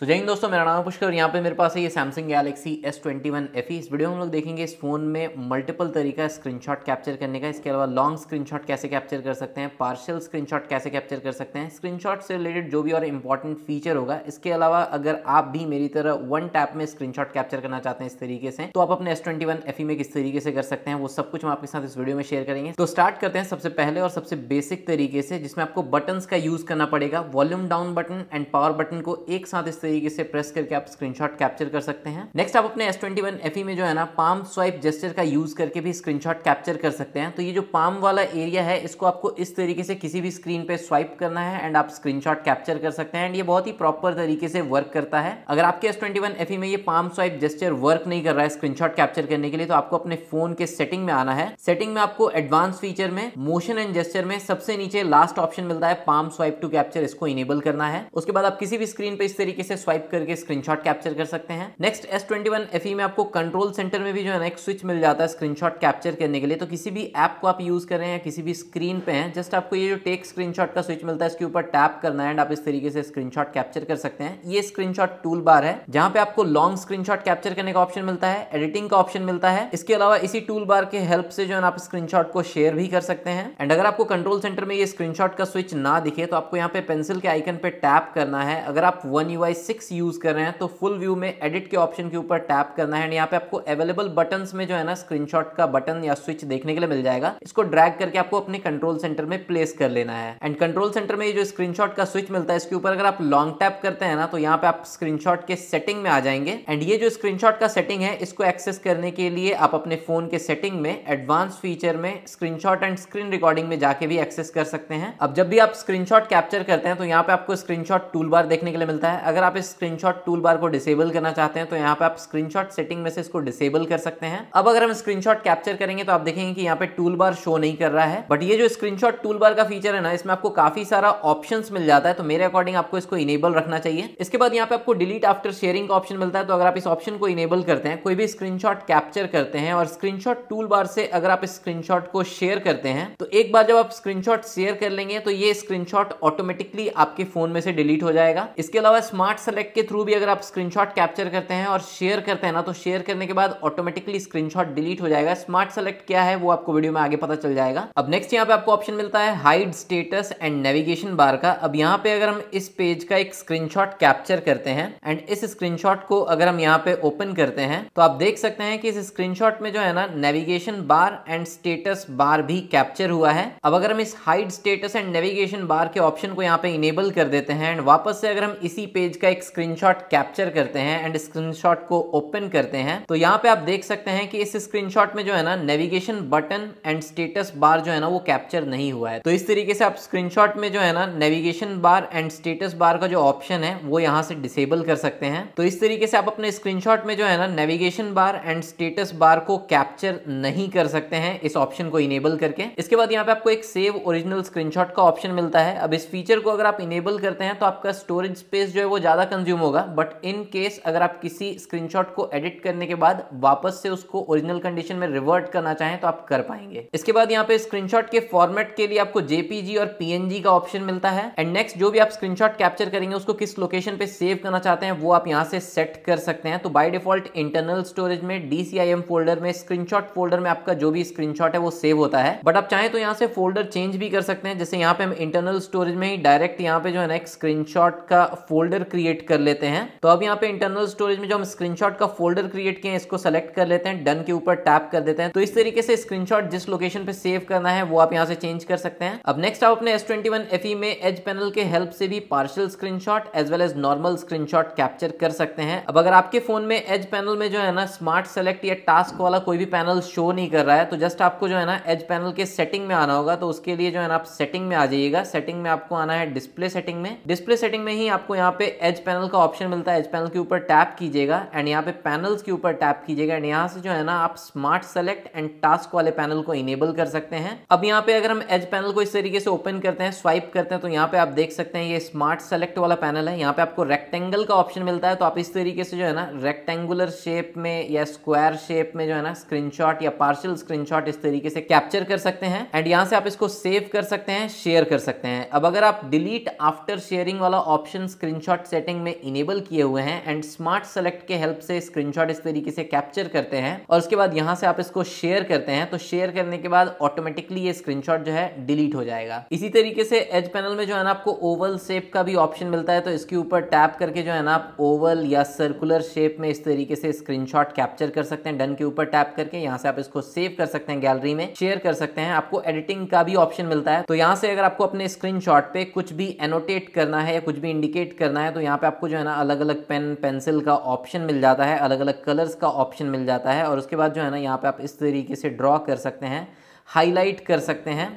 सो जय हिंद दोस्तों मेरा नाम है पुष्कर और यहाँ पे मेरे पास है ये Samsung Galaxy S twenty one F इस वीडियो में हम लोग देखेंगे इस फ़ोन में मल्टीपल तरीका स्क्रीनशॉट कैप्चर करने का इसके अलावा लॉन्ग स्क्रीनशॉट कैसे कैप्चर कर सकते हैं पार्शियल स्क्रीनशॉट कैसे कैप्चर कर सकते हैं स्क्रीनशॉट से रिलेटेड जो भी और इंपॉर्टेंट फीचर होगा इसके अलावा अगर आप भी मेरी तरह वन टैप में स्क्रीनशॉट कैप्चर करना चाहते हैं इस तरीके से तो आप अपने एस ट्वेंटी वन एफ में किस तरीके से कर सकते हैं वो सब कुछ हम आपके साथ इस वीडियो में शेयर करेंगे तो स्टार्ट करते हैं सबसे पहले और सबसे बेसिक तरीके से जिसमें आपको बटन का यूज़ करना पड़ेगा volume down button and power button को एक साथ इस तरीके से प्रेस करके आप स्क्रीनशॉट कैप्चर कर सकते हैं नेक्स्ट आप अपने एस ट्वेंटी e में जो है ना पाम स्वाइप जेस्टर का यूज करके भी स्क्रीनशॉट कैप्चर कर सकते हैं तो ये जो पाम वाला एरिया है इसको आपको इस तरीके से किसी भी स्क्रीन पे स्वाइप करना है एंड आप स्क्रीन कैप्चर कर सकते हैं एंड ये बहुत ही प्रॉपर तरीके से वर्क करता है अगर आपके एस ट्वेंटी e में ये पाम स्वाइप जेस्टर वर्क नहीं कर रहा है स्क्रीन कैप्चर करने के लिए तो आपको अपने फोन के सेटिंग में आना है सेटिंग में आपको एडवांस फीचर में मोशन एंड जेस्टर में सबसे नीचे लास्ट ऑप्शन मिलता है पाम स्वाइप टू कैप्चर इसको इनेबल करना है उसके बाद आप किसी भी स्क्रीन पे इस तरीके से स्वाइप करके स्क्रीनशॉट कैप्चर कर सकते हैं next S twenty one F में आपको कंट्रोल सेंटर में भी जो है ना एक स्विच मिल जाता है स्क्रीनशॉट कैप्चर करने के लिए तो किसी भी ऐप को आप यूज कर रहे हैं किसी भी स्क्रीन पे हैं जस्ट आपको ये जो टेक स्क्रीनशॉट का स्विच मिलता है इसके ऊपर टैप करना है एंड आप इस तरीके से स्क्रीनशॉट कैप्चर कर सकते हैं ये स्क्रीनशॉट टूल बार है जहां पे आपको लॉन्ग स्क्रीनशॉट कैप्चर करने का ऑप्शन मिलता है एडिटिंग का ऑप्शन मिलता है इसके अलावा इसी टूल बार के हेल्प से जो है आप स्क्रीनशॉट को शेयर भी कर सकते हैं एंड अगर आपको कंट्रोल सेंटर में ये स्क्रीनशॉट का स्विच ना दिखे तो आपको यहाँ पे पेंसिल के आइकन पे टैप करना है अगर आप वन यू सिक्स यूज़ कर रहे हैं तो फुल व्यू में एडिट के ऑप्शन के ऊपर टैप करना है एंड यहाँ पे आपको अवेलेबल बटन में जो है ना स्क्रीनशॉट का बटन या स्विच देखने के लिए मिल जाएगा इसको ड्रैग करके आपको अपने कंट्रोल सेंटर में प्लेस कर लेना है एंड कंट्रोल सेंटर में ये जो स्क्रीन का स्विच मिलता है इसके ऊपर अगर आप लॉन्ग टैप करते हैं ना तो यहाँ पे आप स्क्रीन के सेटिंग में आ जाएंगे एंड ये जो स्क्रीन का सेटिंग है इसको एक्सेस करने के लिए आप अपने फोन के सेटिंग में एडवांस फीचर में स्क्रीन एंड स्क्रीन रिकॉर्डिंग में जाके भी एक्सेस कर सकते हैं अब जब भी आप स्क्रीन कैप्चर करते हैं तो यहाँ पे आपको स्क्रीन टूल बार देखने के लिए मिलता है अगर आप आप इस स्क्रीनशॉट टूल बार को डिसेबल करना चाहते हैं तो यहाँ पे आप स्क्रीनशॉट सेटिंग में से इसको डिसेबल कर सकते हैं अब अगर हम स्क्रीनशॉट कैप्चर करेंगे तो आप देखेंगे कि यहाँ पे टूल बार शो नहीं कर रहा है बट ये जो स्क्रीनशॉट टूल बार का फीचर है ना इसमें आपको काफी सारा ऑप्शन मिल जाता है तो मेरे अकॉर्डिंग आपको इसको इनेबल रखना चाहिए इसके बाद यहाँ पे आपको डिलीट आफ्टर शेयरिंग का ऑप्शन मिलता है तो अगर आप इस ऑप्शन को इनेबल करते हैं कोई भी स्क्रीनशॉट कैप्चर करते हैं और स्क्रीनशॉट टूल बार से अगर आप इस स्क्रीनशॉट को शेयर करते हैं तो एक बार जब आप स्क्रीनशॉट शेयर कर लेंगे तो ये स्क्रीनशॉट ऑटोमेटिकली आपके फोन में से डिलीट हो जाएगा इसके अलावा स्मार्ट सेलेक्ट के थ्रू भी अगर आप स्क्रीनशॉट कैप्चर करते हैं और शेयर करते हैं ना तो शेयर करने के बाद ऑटोमेटिकली स्क्रीनशॉट डिलीट हो जाएगा स्मार्ट सेलेक्ट क्या है वो आपको वीडियो में आगे पता चल जाएगा अब नेक्स्ट यहाँ पे आपको ऑप्शन मिलता है hide status and navigation bar का अब यहाँ पे अगर हम इस पेज का एक स्क्रीन कैप्चर करते हैं एंड इस स्क्रीन को अगर हम यहाँ पे ओपन करते हैं तो आप देख सकते हैं कि इस स्क्रीन में जो है ना navigation bar and status bar भी कैप्चर हुआ है अब अगर हम इस hide status and navigation bar के ऑप्शन को यहाँ पे इनेबल कर देते हैं एंड वापस से अगर हम इसी पेज का एक स्क्रीनशॉट कैप्चर करते हैं एंड स्क्रीनशॉट को ओपन करते हैं तो यहाँ पे आप देख सकते हैं कि इस स्क्रीनशॉट में जो है ना navigation button and status bar जो है ना वो कैप्चर नहीं हुआ है तो इस तरीके से आप स्क्रीनशॉट में जो है ना navigation bar and status bar का जो ऑप्शन है वो यहाँ से डिसेबल कर सकते हैं तो इस तरीके से आप अपने स्क्रीन में जो है ना navigation bar and status bar को कैप्चर नहीं कर सकते हैं इस ऑप्शन को इनेबल करके इसके बाद यहाँ पे आपको एक सेव ओरिजिनल स्क्रीनशॉट का ऑप्शन मिलता है अब इस फीचर को अगर आप इनेबल करते हैं तो आपका स्टोरेज स्पेस जो है वो ज्यादा ज़्यादा कंज्यूम होगा बट इन केस अगर आप किसी स्क्रीनशॉट को एडिट करने के बाद वापस से उसको ओरिजिनल कंडीशन में रिवर्ट करना चाहें तो आप कर पाएंगे इसके बाद यहाँ पे स्क्रीनशॉट के फॉर्मेट के लिए आपको जेपीजी और पीएनजी का ऑप्शन मिलता है एंड नेक्स्ट जो भी आप स्क्रीन कैप्चर करेंगे उसको किस लोकेशन पे सेव करना चाहते हैं वो आप यहाँ से सेट कर सकते हैं तो बाई डिफॉल्ट इंटरनल स्टोरेज में डीसीआईएम फोल्डर में स्क्रीन फोल्डर में आपका जो भी स्क्रीन है वो सेव होता है बट आप चाहें तो यहाँ से फोल्डर चेंज भी कर सकते हैं जैसे यहाँ पे हम इंटरनल स्टोरेज में ही डायरेक्ट यहाँ पे जो है ना एक स्क्रीनशॉट का फोल्डर क्रिएट क्रिएट कर लेते हैं तो अब यहाँ पे इंटरनल स्टोरेज में जो हम स्क्रीनशॉट का फोल्डर क्रिएट किए हैं इसको सेलेक्ट कर लेते हैं डन के ऊपर टैप कर देते हैं तो इस तरीके से स्क्रीनशॉट जिस लोकेशन पे सेव करना है वो आप यहाँ से चेंज कर सकते हैं अब नेक्स्ट आप अपने एस ट्वेंटी e में एज पैनल के हेल्प से भी partial screenshot as well as normal screen capture कर सकते हैं अब अगर आपके फोन में एज पैनल में जो है ना स्मार्ट सेलेक्ट या टास्क वाला कोई भी पैनल शो नहीं कर रहा है तो जस्ट आपको जो है ना एज पैनल के सेटिंग में आना होगा तो उसके लिए जो है ना आप सेटिंग में आ जाइएगा सेटिंग में आपको आना है डिस्प्ले सेटिंग में डिस्प्ले सेटिंग में ही आपको यहाँ पे एज एच पैनल का ऑप्शन मिलता है एच पैनल के ऊपर टैप कीजिएगा एंड यहाँ पे पैनल्स के ऊपर टैप कीजिएगा एंड यहाँ से जो है ना आप स्मार्ट सेलेक्ट एंड टास्क वाले पैनल को इनेबल कर सकते हैं अब यहाँ पे अगर हम एच पैनल को इस तरीके से ओपन करते हैं स्वाइप करते हैं तो यहाँ पे आप देख सकते हैं ये स्मार्ट सेलेक्ट वाला पैनल है यहाँ पे आपको रेक्टेंगल का ऑप्शन मिलता है तो आप इस तरीके से जो है ना रेक्टेंगुलर शेप में या स्क्वायर शेप में जो है ना स्क्रीन या पार्शल स्क्रीन इस तरीके से कैप्चर कर सकते हैं एंड यहाँ से आप इसको सेव कर सकते हैं शेयर कर सकते हैं अब अगर आप डिलीट आफ्टर शेयरिंग वाला ऑप्शन स्क्रीन सेट सेटिंग में इनेबल किए हुए हैं एंड स्मार्ट सेलेक्ट के हेल्प से स्क्रीनशॉट इस तरीके से कैप्चर करते हैं और उसके बाद यहाँ से आप इसको शेयर करते हैं तो शेयर करने के बाद ऑटोमेटिकली ये स्क्रीनशॉट जो है डिलीट हो जाएगा इसी तरीके से एज पैनल में जो है ना आपको ओवल शेप का भी ऑप्शन मिलता है तो इसके ऊपर टैप करके जो है ना आप ओवल या सर्कुलर शेप में इस तरीके से स्क्रीन कैप्चर कर सकते हैं डन के ऊपर टैप करके यहाँ से आप इसको सेव कर सकते हैं गैलरी में शेयर कर सकते हैं आपको एडिटिंग का भी ऑप्शन मिलता है तो यहाँ से अगर आपको अपने स्क्रीन पे कुछ भी एनोटेट करना है या कुछ भी इंडिकेट करना है तो यहाँ यहाँ पे आपको जो है ना अलग अलग पेन पेंसिल का ऑप्शन मिल जाता है अलग अलग कलर्स का ऑप्शन मिल जाता है और उसके बाद जो है ना यहाँ पे आप इस तरीके से ड्रॉ कर सकते हैं हाईलाइट कर सकते हैं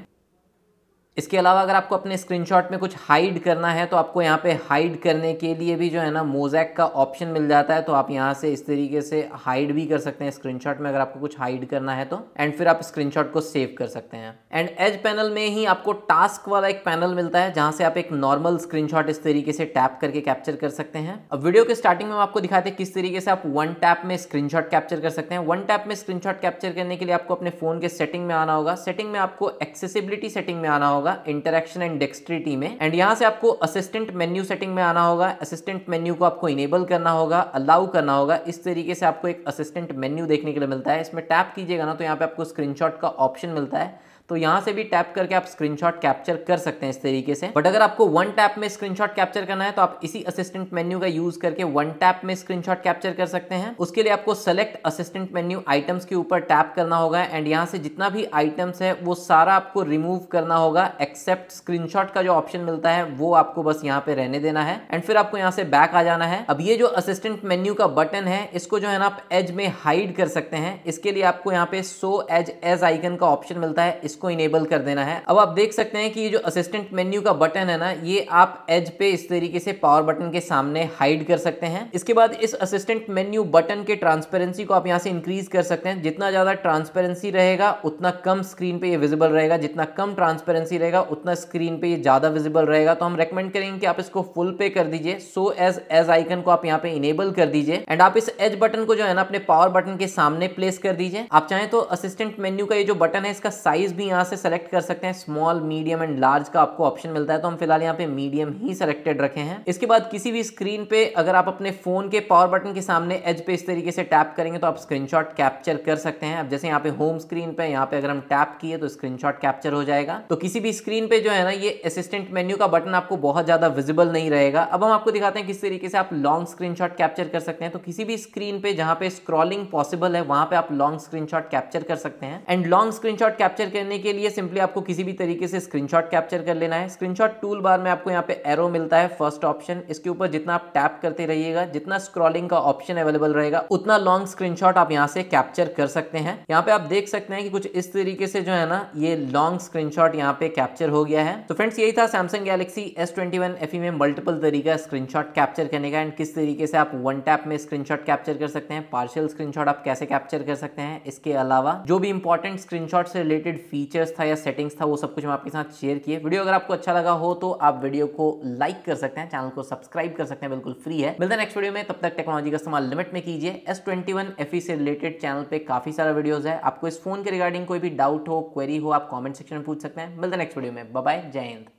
इसके अलावा अगर आपको अपने स्क्रीनशॉट में कुछ हाइड करना है तो आपको यहाँ पे हाइड करने के लिए भी जो है ना मोजैक का ऑप्शन मिल जाता है तो आप यहाँ से इस तरीके से हाइड भी कर सकते हैं स्क्रीनशॉट में अगर आपको कुछ हाइड करना है तो एंड फिर आप स्क्रीनशॉट को सेव कर सकते हैं एंड एज पैनल में ही आपको टास्क वाला एक पैनल मिलता है जहाँ से आप एक नॉर्मल स्क्रीन इस तरीके से टैप करके कैप्चर कर सकते हैं अब वीडियो के स्टार्टिंग में आपको दिखाते हैं किस तरीके से आप वन टैप में स्क्रीन कैप्चर कर सकते हैं वन टैप में स्क्रीन कैप्चर करने के लिए आपको अपने फोन के सेटिंग में आना होगा सेटिंग में आपको एक्सेसिबिलिटी सेटिंग में आना होगा होगा इंटरेक्शन एंड डेक्सट्रिटी में एंड यहाँ से आपको असिस्टेंट मेन्यू सेटिंग में आना होगा असिस्टेंट मेन्यू को आपको इनेबल करना होगा अलाउ करना होगा इस तरीके से आपको एक असिस्टेंट मेन्यू देखने के लिए मिलता है इसमें टैप कीजिएगा ना तो यहाँ पे आपको स्क्रीनशॉट का ऑप्शन मिलता है तो यहां से भी टैप करके आप स्क्रीनशॉट कैप्चर कर सकते हैं इस तरीके से बट अगर आपको वन टैप में स्क्रीनशॉट कैप्चर करना है तो आप इसी असिस्टेंट मेन्यू का यूज करके वन टैप में स्क्रीनशॉट कैप्चर कर सकते हैं उसके लिए आपको सेलेक्ट असिस्टेंट मेन्यू आइटम्स के ऊपर टैप करना होगा एंड यहाँ से जितना भी आइटम्स है वो सारा आपको रिमूव करना होगा एक्सेप्ट स्क्रीनशॉट का जो ऑप्शन मिलता है वो आपको बस यहाँ पे रहने देना है एंड फिर आपको यहाँ से बैक आ जाना है अब ये जो असिस्टेंट मेन्यू का बटन है इसको जो है ना आप एज में हाइड कर सकते हैं इसके लिए आपको यहाँ पे सो एज एज आइकन का ऑप्शन मिलता है इसको इसको इनेबल कर देना है अब आप देख सकते हैं कि ये जो असिस्टेंट मेन्यू का बटन है ना ये आप एज पे इस तरीके से पावर बटन के सामने हाइड कर सकते हैं इसके बाद इस असिस्टेंट मेन्यू बटन के ट्रांसपेरेंसी को आप यहाँ से इंक्रीज कर सकते हैं जितना ज़्यादा ट्रांसपेरेंसी रहेगा उतना कम स्क्रीन पे ये विजिबल रहेगा जितना कम ट्रांसपेरेंसी रहेगा उतना स्क्रीन पे ये ज़्यादा विजिबल रहेगा तो हम रेकमेंड करेंगे कि आप इसको फुल पे कर दीजिए सो एज एज आइकन को आप यहाँ पे इनेबल कर दीजिए एंड आप इस एज बटन को जो है ना अपने पावर बटन के सामने प्लेस कर दीजिए आप चाहें तो असिस्टेंट मेन्यू का ये जो बटन है इसका साइज भी यहाँ से सेलेक्ट कर सकते हैं स्मॉल मीडियम एंड लार्ज का आपको ऑप्शन मिलता है तो हम फिलहाल यहाँ पे मीडियम ही सिलेक्टेड रखे हैं इसके बाद किसी भी स्क्रीन पे अगर आप अपने फोन के पावर बटन के सामने एज पे इस तरीके से टैप करेंगे तो आप स्क्रीन कैप्चर कर सकते हैं अब जैसे यहाँ पे होम स्क्रीन पे यहाँ पे अगर हम टैप किए तो स्क्रीन कैप्चर हो जाएगा तो किसी भी स्क्रीन पे जो है ना ये असिस्टेंट मेन्यू का बटन आपको बहुत ज्यादा विजिबल नहीं रहेगा अब हम आपको दिखाते हैं किस तरीके से आप लॉन्ग स्क्रीनशॉट कैप्चर कर सकते हैं तो किसी भी स्क्रीन पे जहाँ पे स्क्रॉलिंग पॉसिबल है वहां पे आप लॉन्ग स्क्रीनशॉट कैप्चर कर सकते हैं एंड लॉन्ग स्क्रीनशॉट कैप्चर करने के लिए सिंपली आपको किसी भी तरीके से स्क्रीनशॉट कैप्चर कर लेना है स्क्रीनशॉट टूल बार में आपको यहाँ पे एरो मिलता है फर्स्ट ऑप्शन इसके ऊपर जितना आप टैप करते रहिएगा जितना स्क्रॉलिंग का ऑप्शन अवेलेबल रहेगा उतना लॉन्ग स्क्रीनशॉट आप यहाँ से कैप्चर कर सकते हैं यहाँ पे आप देख सकते हैं कि कुछ इस तरीके से जो है ना ये लॉन्ग स्क्रीनशॉट यहाँ पे कैप्चर हो गया है तो फ्रेंड्स यही था सैमसंग गैलेक्सी एस ट्वेंटी में मल्टीपल तरीका स्क्रीनशॉट कैप्चर करने का एंड किस तरीके से आप वन टैप में स्क्रीनशॉट कैप्चर कर सकते हैं पार्शियल स्क्रीनशॉट आप कैसे कैप्चर कर सकते हैं इसके अलावा जो भी इंपॉर्टेंट स्क्रीनशॉट से रिलेटेड फीचर फीचर्स था या सेटिंग्स था वो सब कुछ हम आपके साथ शेयर किए वीडियो अगर आपको अच्छा लगा हो तो आप वीडियो को लाइक कर सकते हैं चैनल को सब्सक्राइब कर सकते हैं बिल्कुल फ्री है मिलता है नेक्स्ट वीडियो में तब तक टेक्नोलॉजी का इस्तेमाल लिमिट में कीजिए S twenty one F E से रिलेटेड चैनल पर काफी सारा वीडियोज है आपको इस फोन के रिगार्डिंग कोई भी डाउट हो क्वेरी हो आप कॉमेंट सेक्शन में पूछ सकते हैं मिलता है नेक्स्ट वीडियो में बाय जय हिंद